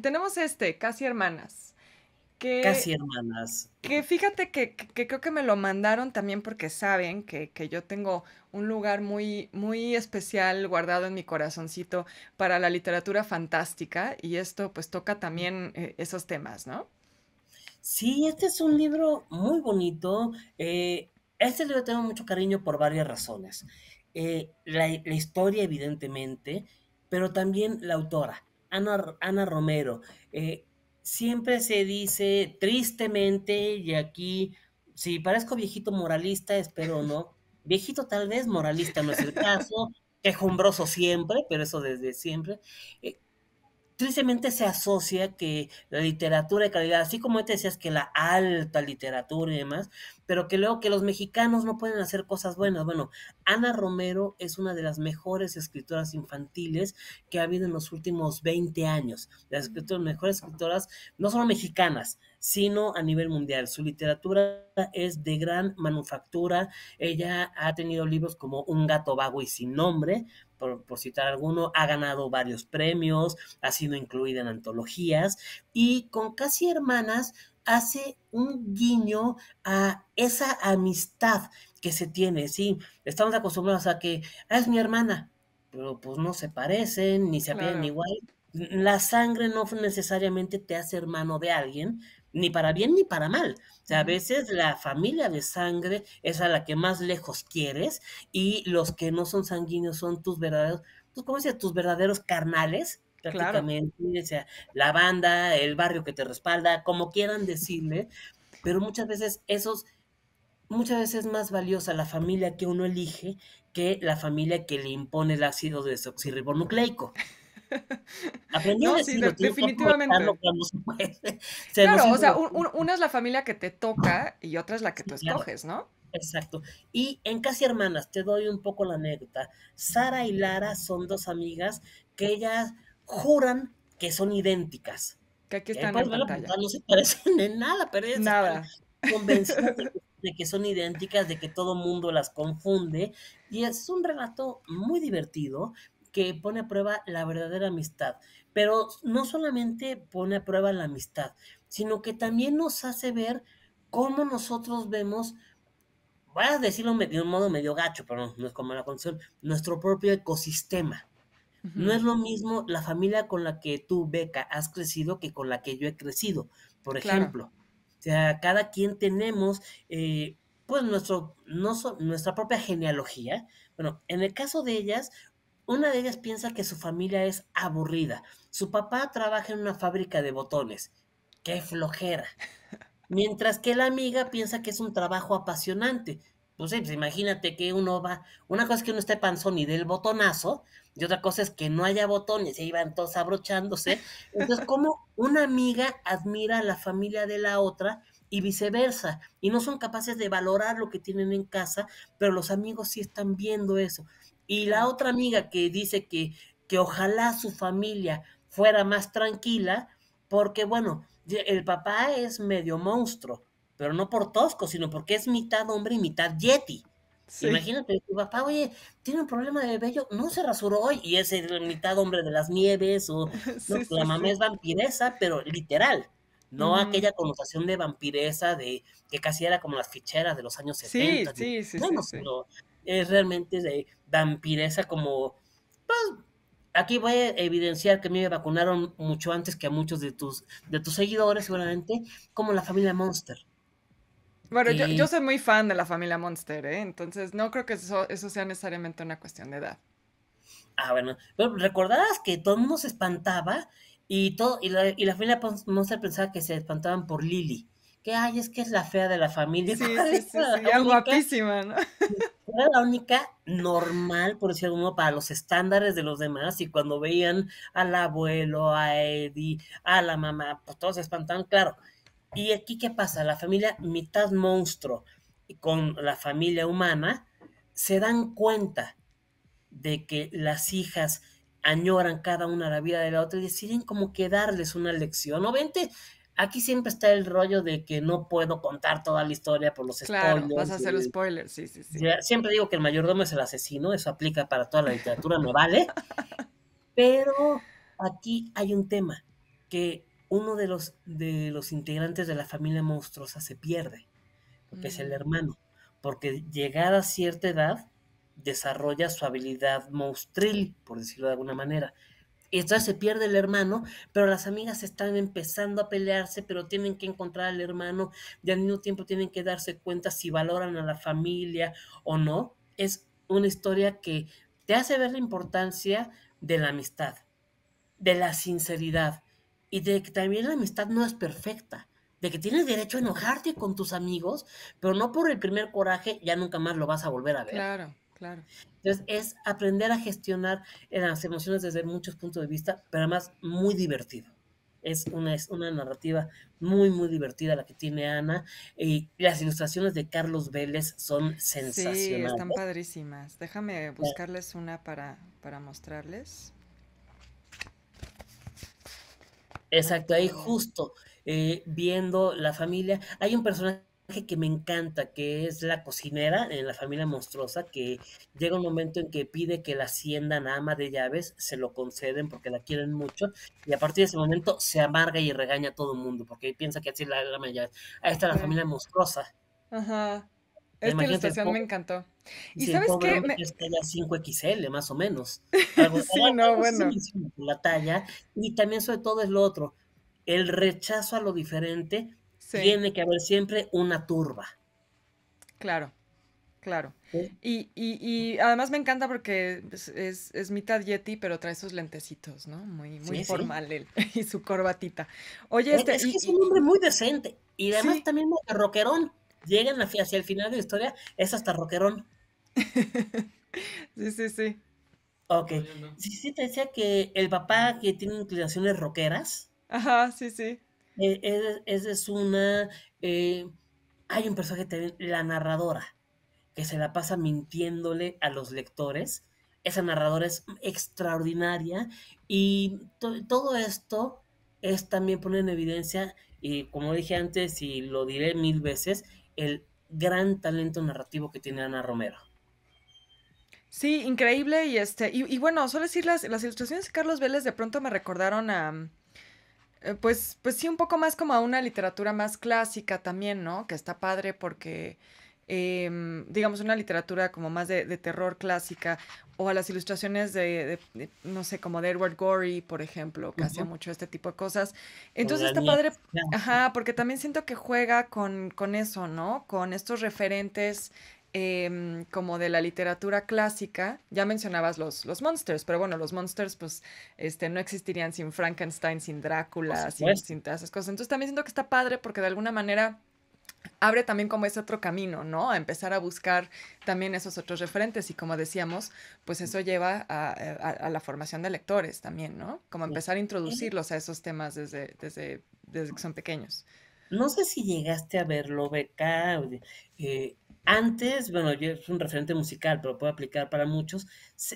Tenemos este, Casi Hermanas. Que, Casi hermanas. Que fíjate que, creo que me lo mandaron también porque saben que, yo tengo un lugar muy, muy especial guardado en mi corazoncito para la literatura fantástica y esto pues toca también eh, esos temas, ¿no? Sí, este es un libro muy bonito. Eh, este libro tengo mucho cariño por varias razones. Eh, la, la historia, evidentemente, pero también la autora. Ana, Ana Romero, eh, siempre se dice tristemente, y aquí, si parezco viejito moralista, espero no, viejito tal vez, moralista no es el caso, quejumbroso siempre, pero eso desde siempre, eh, tristemente se asocia que la literatura de calidad, así como te decías que la alta literatura y demás, pero que luego que los mexicanos no pueden hacer cosas buenas. Bueno, Ana Romero es una de las mejores escritoras infantiles que ha habido en los últimos 20 años. Las mejores escritoras, no solo mexicanas, sino a nivel mundial. Su literatura es de gran manufactura. Ella ha tenido libros como Un gato vago y sin nombre, por, citar alguno, ha ganado varios premios, ha sido incluida en antologías y con Casi Hermanas hace un guiño a esa amistad que se tiene, sí, estamos acostumbrados a que ah, es mi hermana, pero pues no se parecen, ni se ven igual, la sangre no necesariamente te hace hermano de alguien, ni para bien ni para mal. O sea, a veces la familia de sangre es a la que más lejos quieres y los que no son sanguíneos son tus verdaderos, pues, ¿cómo se Tus verdaderos carnales, prácticamente. O sea, la banda, el barrio que te respalda, como quieran decirle, pero muchas veces esos muchas veces es más valiosa la familia que uno elige que la familia que le impone el ácido desoxirribonucleico. definitivamente. claro, o sea, una es la familia que te toca y otra es la que tú escoges, ¿no? Exacto. Y en Casi Hermanas, te doy un poco la anécdota. Sara y Lara son dos amigas que ellas juran que son idénticas. Que aquí eh, están No se parecen en nada, pero ellas nada. convencidas de que son idénticas, de que todo mundo las confunde. Y es un relato muy divertido, que pone a prueba la verdadera amistad. Pero no solamente pone a prueba la amistad, sino que también nos hace ver cómo nosotros vemos, voy a decirlo de un modo medio gacho, pero no es como la condición, nuestro propio ecosistema. No es lo mismo la familia con la que tú, Beca, has crecido que con la que yo he crecido, por ejemplo. O sea, cada quien tenemos, eh, pues, nuestro, no nuestra propia genealogía. Bueno, en el caso de ellas, una de ellas piensa que su familia es aburrida. Su papá trabaja en una fábrica de botones. ¡Qué flojera! Mientras que la amiga piensa que es un trabajo apasionante. Pues, pues imagínate que uno va. Una cosa es que uno esté panzón y del botonazo, y otra cosa es que no haya botones y ahí van todos abrochándose. Entonces, como una amiga admira a la familia de la otra y viceversa, y no son capaces de valorar lo que tienen en casa, pero los amigos sí están viendo eso. Y la otra amiga que dice que, que ojalá su familia fuera más tranquila, porque bueno, el papá es medio monstruo, pero no por tosco, sino porque es mitad hombre y mitad yeti. Imagínate, tu papá, oye, tiene un problema de bello, no se rasuró hoy y es el mitad hombre de las nieves o la mamá es vampiresa, pero literal, no aquella connotación de vampiresa de que casi era como las ficheras de los años 70. Sí, sí, sí es realmente de vampireza como, pues, aquí voy a evidenciar que me vacunaron mucho antes que a muchos de tus, de tus seguidores, seguramente, como la familia Monster. Bueno, yo, soy muy fan de la familia Monster, ¿eh? entonces no creo que eso, eso sea necesariamente una cuestión de edad. Ah, bueno, pero recordarás que todo el mundo se espantaba y, todo, y, la, y la familia Monster pensaba que se espantaban por Lily que ay, es que es la fea de la familia. sí, guapísima, ¿no? era la única normal, por decirlo uno, para los estándares de los demás. Y cuando veían al abuelo, a Eddie, a la mamá, pues todos se espantaban, claro. Y aquí, ¿qué pasa? La familia mitad monstruo y con la familia humana se dan cuenta de que las hijas añoran cada una la vida de la otra y deciden como que darles una lección. O vente Aquí siempre está el rollo de que no puedo contar toda la historia por los claro, Vas a hacer spoilers, sí, sí, sí. Siempre digo que el mayordomo es el asesino, eso aplica para toda la literatura, no vale. Pero aquí hay un tema, que uno de los, de los integrantes de la familia monstruosa se pierde, porque es el mm. hermano, porque llegada a cierta edad desarrolla su habilidad monstril, por decirlo de alguna manera. Y entonces se pierde el hermano, pero las amigas están empezando a pelearse, pero tienen que encontrar al hermano y al mismo tiempo tienen que darse cuenta si valoran a la familia o no. Es una historia que te hace ver la importancia de la amistad, de la sinceridad y de que también la amistad no es perfecta, de que tienes derecho a enojarte con tus amigos, pero no por el primer coraje ya nunca más lo vas a volver a ver. Claro. Entonces, es aprender a gestionar eh, las emociones desde muchos puntos de vista, pero además muy divertido. Es una, es una narrativa muy, muy divertida la que tiene Ana. Y las ilustraciones de Carlos Vélez son sensacionales. Sí, están padrísimas. Déjame buscarles una para, para mostrarles. Exacto, ahí justo eh, viendo la familia. Hay un personaje que me encanta, que es la cocinera en la familia monstruosa, que llega un momento en que pide que la hacienda ama de llaves, se lo conceden porque la quieren mucho, y a partir de ese momento se amarga y regaña a todo el mundo, porque piensa que así la ama de llaves. Ahí está la familia monstruosa. Ajá. Esta me encantó. Y sabes qué, me... es la 5XL más o menos. bueno. La talla y también sobre todo es lo otro, el rechazo a lo diferente tiene que haber siempre una turba. Claro, claro. Y, además me encanta porque es, mitad yeti, pero trae sus lentecitos, ¿no? Muy, muy formal él, y su corbatita. Oye, es, este, es que es un hombre muy decente y además también roquerón. Llegan hacia el final de la historia, es hasta roquerón. sí, sí, sí. Ok. Sí, sí, te decía que el papá que tiene inclinaciones roqueras. Ajá, sí, sí. E, esa es una... Eh, hay un personaje también, la narradora, que se la pasa mintiéndole a los lectores. Esa narradora es extraordinaria y todo esto es también pone en evidencia, y como dije antes y lo diré mil veces, el gran talento narrativo que tiene Ana Romero. Sí, increíble y este y, bueno, solo decir las, las, ilustraciones de Carlos Vélez de pronto me recordaron a eh, pues, pues sí, un poco más como a una literatura más clásica también, ¿no? Que está padre porque, em, digamos, una literatura como más de, terror clásica o a las ilustraciones de, no sé, como de Edward Gorey, por ejemplo, que hacía mucho este tipo de cosas. Entonces está padre, ajá, porque también siento que juega con, con eso, ¿no? Con estos referentes Em, como de la literatura clásica, ya mencionabas los, los monsters, pero bueno, los monsters pues este, no existirían sin Frankenstein, sin Drácula, sin, sin, todas esas cosas. Entonces también siento que está padre porque de alguna manera abre también como ese otro camino, ¿no? A empezar a buscar también esos otros referentes y como decíamos, pues eso lleva a, la formación de lectores también, ¿no? Como empezar a introducirlos a esos temas desde, desde, que son pequeños. No sé si llegaste a verlo, Beca. Eh, antes, bueno, yo es un referente musical, pero puede aplicar para muchos.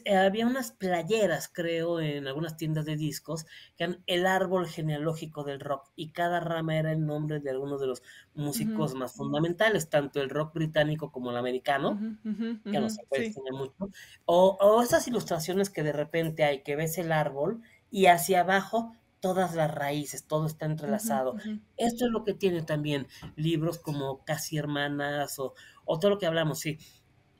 Eh, había unas playeras, creo, en algunas tiendas de discos, que eran el árbol genealógico del rock, y cada rama era el nombre de algunos de los músicos más fundamentales, tanto el rock británico como el americano, que no se puede mucho. O, o esas ilustraciones que de repente hay, que ves el árbol y hacia abajo todas las raíces, todo está entrelazado. Esto es lo que tiene también libros como Casi Hermanas o, o todo lo que hablamos, sí.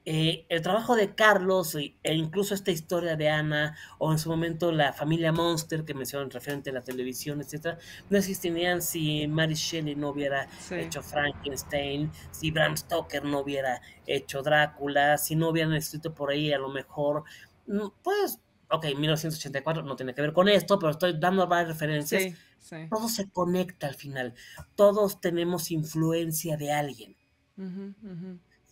Eh, el trabajo de Carlos e incluso esta historia de Ana o en su momento la familia Monster que mencionan referente a la televisión, etcétera, no existirían si Mary Shelley no hubiera hecho Frankenstein, si Bram Stoker no hubiera hecho Drácula, si no hubieran escrito por ahí a lo mejor, mm, pues ok, 1984 no tiene que ver con esto, pero estoy dando varias referencias. Todo se conecta al final. Todos tenemos influencia de alguien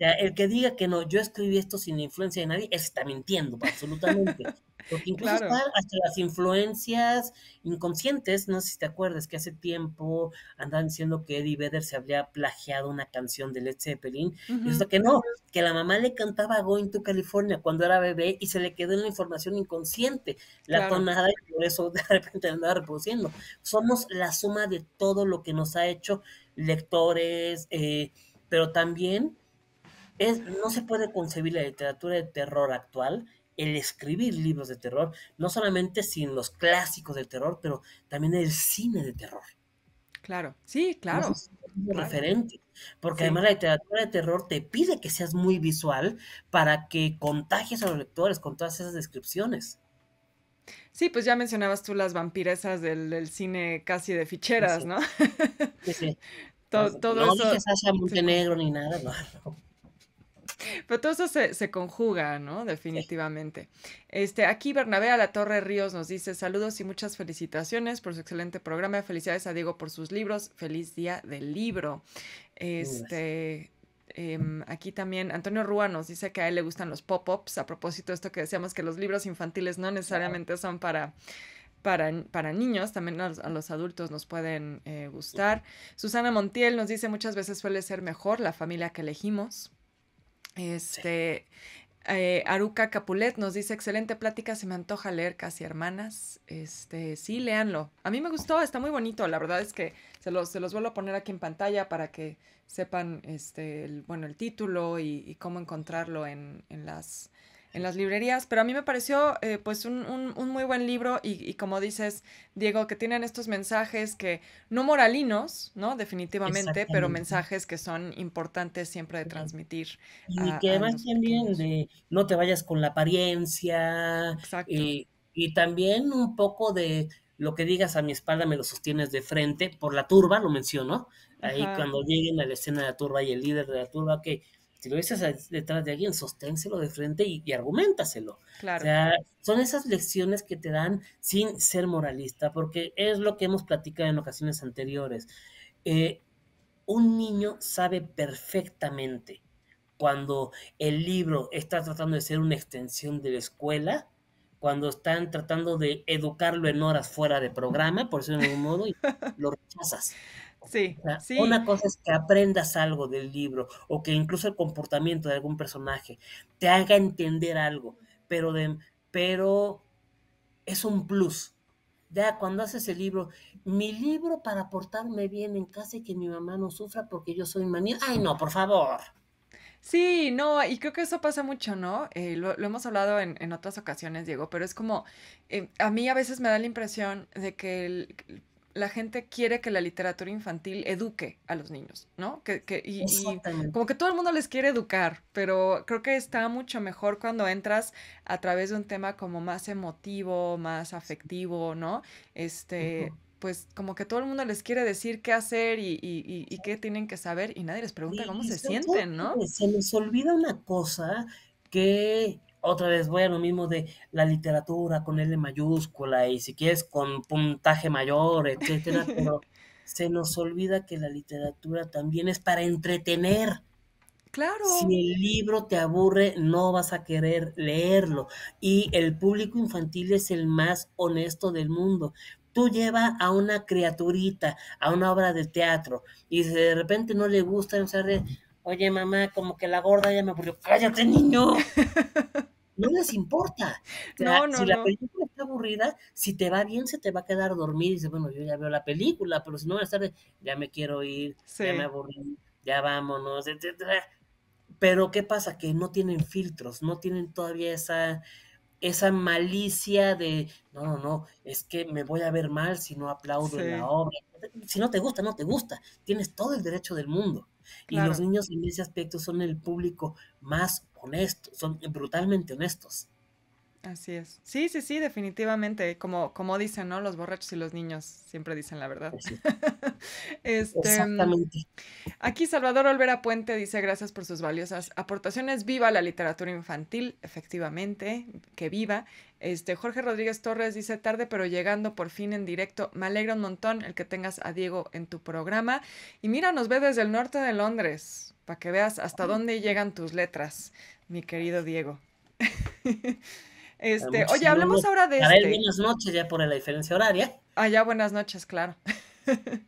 sea, el que diga que no, yo escribí esto sin influencia de nadie, está mintiendo, pues, absolutamente. Porque incluso hasta las influencias inconscientes, no sé si te acuerdas que hace tiempo andaban diciendo que Eddie Vedder se había plagiado una canción de Led Zeppelin, y esto que no, que la mamá le cantaba Going to California cuando era bebé y se le quedó en la información inconsciente, la tonada y por eso de repente andaba reproduciendo. Somos la suma de todo lo que nos ha hecho lectores, eh, pero también es, no se puede concebir la literatura de terror actual, el escribir libros de terror, no solamente sin los clásicos del terror, pero también el cine de terror. Claro, sí, claro. referente, porque además la literatura de terror te pide que seas muy visual para que contagies a los lectores con todas esas descripciones. Sí, pues ya mencionabas tú las vampiresas del, cine casi de ficheras, ¿no? Sí, sí. todo, no Montenegro ni nada, no. Pero todo eso se, conjuga, ¿no? Definitivamente. Este, aquí Bernabé a la Torre Ríos nos dice saludos y muchas felicitaciones por su excelente programa. Felicidades a Diego por sus libros. Feliz día del libro. Este. Em, aquí también Antonio Rúa nos dice que a él le gustan los pop-ups. A propósito de esto que decíamos que los libros infantiles no necesariamente son para para, niños, también a los, adultos nos pueden eh, gustar. Susana Montiel nos dice muchas veces suele ser mejor la familia que elegimos. Este, eh, Aruka Capulet nos dice, excelente plática, se me antoja leer Casi Hermanas. Este, sí, léanlo. A mí me gustó, está muy bonito. La verdad es que se los, vuelvo a poner aquí en pantalla para que sepan, este, bueno, el título y, cómo encontrarlo en las en las librerías, pero a mí me pareció eh, pues un, muy buen libro y, como dices, Diego, que tienen estos mensajes que no moralinos, ¿no? Definitivamente, pero mensajes que son importantes siempre de transmitir. Y que además también de no te vayas con la apariencia y, eh, y también un poco de lo que digas a mi espalda me lo sostienes de frente por la turba, lo menciono, ahí cuando lleguen a la escena de la turba y el líder de la turba, que... Si lo ves detrás de alguien, sosténselo de frente y, y argumentaselo. Claro. O sea, son esas lecciones que te dan sin ser moralista, porque es lo que hemos platicado en ocasiones anteriores. Eh, un niño sabe perfectamente cuando el libro está tratando de ser una extensión de la escuela, cuando están tratando de educarlo en horas fuera de programa, por decirlo de algún modo, y lo rechazas. Sí, Una cosa es que aprendas algo del libro o que incluso el comportamiento de algún personaje te haga entender algo, pero, pero es un plus. Ya cuando haces el libro, mi libro para portarme bien en casa y que mi mamá no sufra porque yo soy maní. Ay, no, por favor. Sí, no, y creo que eso pasa mucho, ¿no? Eh, lo, hemos hablado en, otras ocasiones, Diego, pero es como, eh, a mí a veces me da la impresión de que el, la gente quiere que la literatura infantil eduque a los niños, ¿no? Que, que y, como que todo el mundo les quiere educar, pero creo que está mucho mejor cuando entras a través de un tema como más emotivo, más afectivo, ¿no? Este, pues como que todo el mundo les quiere decir qué hacer y, y qué tienen que saber y nadie les pregunta cómo se sienten, ¿no? Se les olvida una cosa que otra vez voy a lo mismo de la literatura con L mayúscula y si quieres con puntaje mayor, etcétera, pero se nos olvida que la literatura también es para entretener. Claro. Si el libro te aburre, no vas a querer leerlo. Y el público infantil es el más honesto del mundo. Tú llevas a una criaturita a una obra de teatro y de repente no le gusta, no oye mamá, como que la gorda ya me aburrió, cállate niño. no les importa. no, no, si la película está aburrida, si te va bien, se te va a quedar dormir, y dice bueno, yo ya veo la película, pero si no, a ya me quiero ir, ya me aburrí, ya vámonos, etcétera. Pero ¿qué pasa? Que no tienen filtros, no tienen todavía esa esa malicia de, no, no, no, es que me voy a ver mal si no aplaudo en la obra. Si no te gusta, no te gusta. Tienes todo el derecho del mundo. Y los niños en ese aspecto son el público más honestos, son brutalmente honestos. Así es. Sí, sí, sí, definitivamente. Como, como dicen, ¿no? Los borrachos y los niños siempre dicen la verdad. este, Exactamente. Aquí Salvador Olvera Puente dice gracias por sus valiosas aportaciones. Viva la literatura infantil, efectivamente, que viva. Este, Jorge Rodríguez Torres dice tarde, pero llegando por fin en directo. Me alegra un montón el que tengas a Diego en tu programa. Y mira, nos ve desde el norte de Londres para que veas hasta dónde llegan tus letras, mi querido Diego. este, oye, hablemos ahora de... A ver, este buenas noches ya por la diferencia horaria. Ah, ya buenas noches, claro.